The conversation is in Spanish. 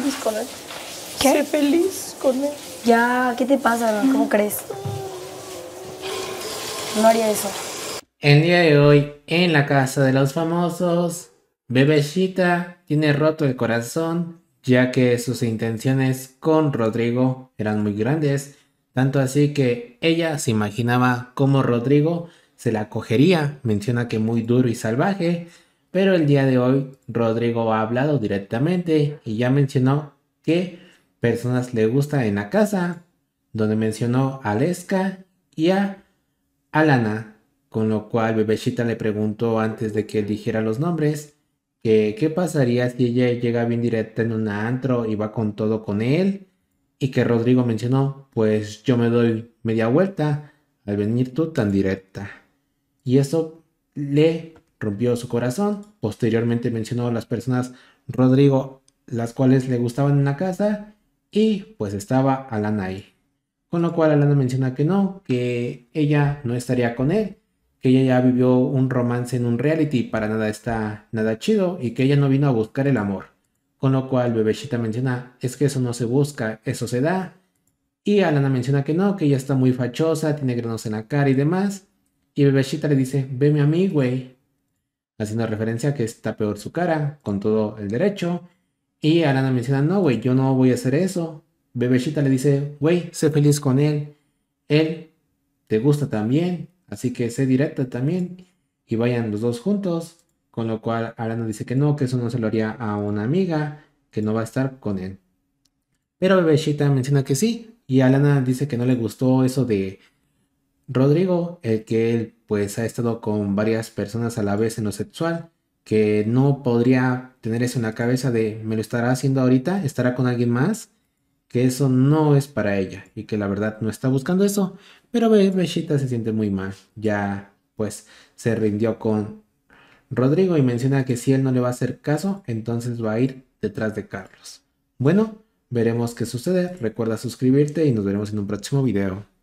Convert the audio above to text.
feliz con él. ¿Qué? feliz con él. Ya, ¿qué te pasa? ¿Cómo mm. crees? No haría eso. El día de hoy, en la casa de los famosos, Bebecita tiene roto el corazón, ya que sus intenciones con Rodrigo eran muy grandes, tanto así que ella se imaginaba cómo Rodrigo se la cogería, menciona que muy duro y salvaje, pero el día de hoy Rodrigo ha hablado directamente y ya mencionó que personas le gusta en la casa, donde mencionó a Lesca y a Alana, con lo cual Bebecita le preguntó antes de que dijera los nombres que qué pasaría si ella llega bien directa en un antro y va con todo con él y que Rodrigo mencionó, pues yo me doy media vuelta al venir tú tan directa. Y eso le rompió su corazón. Posteriormente mencionó a las personas Rodrigo, las cuales le gustaban en la casa, y pues estaba Alana ahí. Con lo cual Alana menciona que no, que ella no estaría con él, que ella ya vivió un romance en un reality, para nada está nada chido, y que ella no vino a buscar el amor. Con lo cual Bebeshita menciona, es que eso no se busca, eso se da. Y Alana menciona que no, que ella está muy fachosa, tiene granos en la cara y demás. Y Bebeshita le dice, veme a mí, güey, haciendo referencia a que está peor su cara, con todo el derecho. Y Alana menciona, no, güey, yo no voy a hacer eso. Bebechita le dice, güey, sé feliz con él. Él te gusta también, así que sé directa también. Y vayan los dos juntos. Con lo cual Alana dice que no, que eso no se lo haría a una amiga, que no va a estar con él. Pero Bebechita menciona que sí. Y Alana dice que no le gustó eso de Rodrigo, el que él pues ha estado con varias personas a la vez en lo sexual, que no podría tener eso en la cabeza de me lo estará haciendo ahorita, estará con alguien más, que eso no es para ella y que la verdad no está buscando eso, pero ve, se siente muy mal, ya pues se rindió con Rodrigo y menciona que si él no le va a hacer caso, entonces va a ir detrás de Carlos. Bueno, veremos qué sucede, recuerda suscribirte y nos veremos en un próximo video.